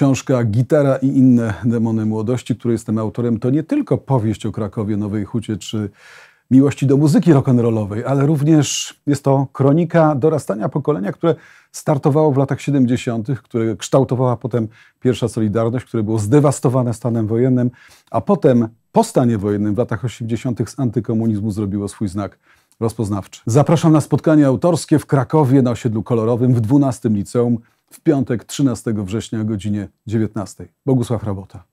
Książka Gitara i inne demony młodości, której jestem autorem, to nie tylko powieść o Krakowie, Nowej Hucie czy miłości do muzyki rock'n'rollowej, ale również jest to kronika dorastania pokolenia, które startowało w latach 70., które kształtowała potem pierwsza Solidarność, które było zdewastowane stanem wojennym, a potem po stanie wojennym w latach 80. z antykomunizmu zrobiło swój znak rozpoznawczy. Zapraszam na spotkanie autorskie w Krakowie na osiedlu kolorowym w 12 liceum w piątek 13 września o godzinie 19. Bogusław Rabota.